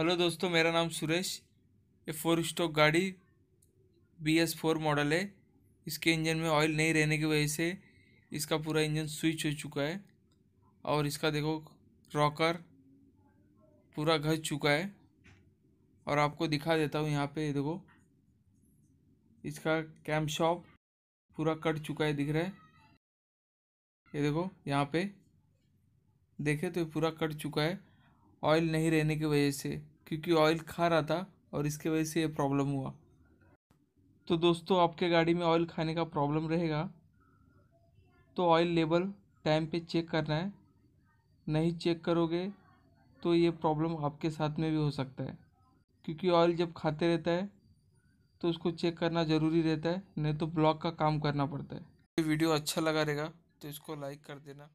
hello दोस्तों मेरा नाम सुरेश ये फोर स्टॉक गाड़ी बी एस फोर मॉडल है इसके इंजन में ऑयल नहीं रहने की वजह से इसका पूरा इंजन स्विच हो चुका है और इसका देखो रॉकर पूरा घस चुका है और आपको दिखा देता हूँ यहाँ पे देखो इसका कैम शॉप पूरा कट चुका है दिख रहा है ये देखो यहाँ पे देखे तो पूरा कट चुका है ऑयल नहीं रहने की वजह से क्योंकि ऑयल खा रहा था और इसके वजह से ये प्रॉब्लम हुआ तो दोस्तों आपके गाड़ी में ऑयल खाने का प्रॉब्लम रहेगा तो ऑयल लेबल टाइम पे चेक करना है नहीं चेक करोगे तो ये प्रॉब्लम आपके साथ में भी हो सकता है क्योंकि ऑयल जब खाते रहता है तो उसको चेक करना ज़रूरी रहता है नहीं तो ब्लॉक का काम करना पड़ता है वीडियो अच्छा लगा रहेगा तो इसको लाइक कर देना